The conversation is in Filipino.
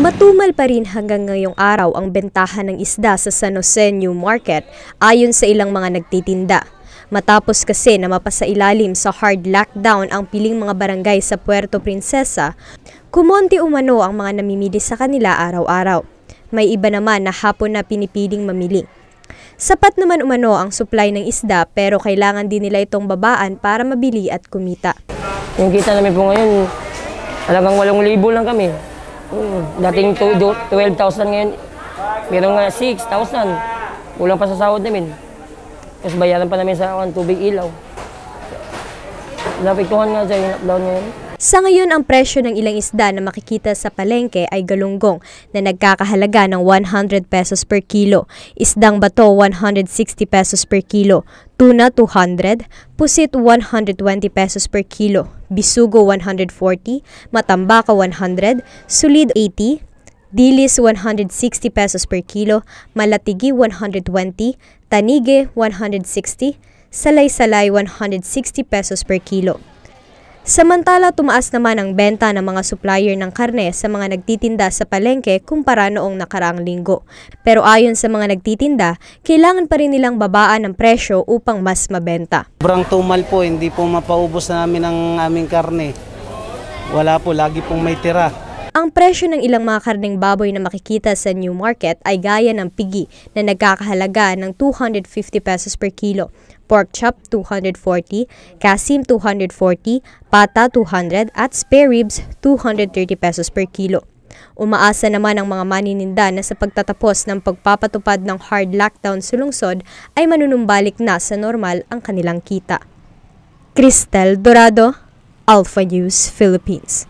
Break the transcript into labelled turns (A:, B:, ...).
A: Matumal pa rin hanggang ngayong araw ang bentahan ng isda sa San Jose New Market ayon sa ilang mga nagtitinda. Matapos kasi na mapasailalim sa hard lockdown ang piling mga barangay sa Puerto Princesa, kumonti umano ang mga namimili sa kanila araw-araw. May iba naman na hapon na pinipiling mamili. Sapat naman umano ang supply ng isda pero kailangan din nila itong babaan para mabili at kumita. Yung kita namin po ngayon, talagang 8,000 lang kami. Mm, dating
B: 12,000 ngayon, meron nga 6,000. Kulang pa sa sahod namin. Tapos bayaran pa namin sa akin, tubig ilaw. Napiktuhan nga sa yung lockdown ngayon.
A: Sa ngayon, ang presyo ng ilang isda na makikita sa palengke ay galunggong na nagkakahalaga ng 100 pesos per kilo, isdang bato 160 pesos per kilo, tuna 200, pusit 120 pesos per kilo, bisugo 140, matambaka 100, sulid 80, Dilis 160 pesos per kilo, malatigi 120, tanige 160, salay-salay 160 pesos per kilo. Samantala, tumaas naman ang benta ng mga supplier ng karne sa mga nagtitinda sa palengke kumpara noong nakaraang linggo. Pero ayon sa mga nagtitinda, kailangan pa rin nilang babaan ang presyo upang mas mabenta.
B: Sobrang tumal po, hindi po mapaubos namin ang aming karne. Wala po, lagi pong may tira.
A: Ang presyo ng ilang mga karneng baboy na makikita sa new market ay gaya ng pigi na nagkakahalaga ng 250 pesos per kilo pork chop 240, kasim 240, pata 200 at spare ribs 230 pesos per kilo. Umaasa naman ang mga manininda na sa pagtatapos ng pagpapatupad ng hard lockdown sa lungsod ay manunumbalik na sa normal ang kanilang kita. Cristel Dorado, Alpha News Philippines.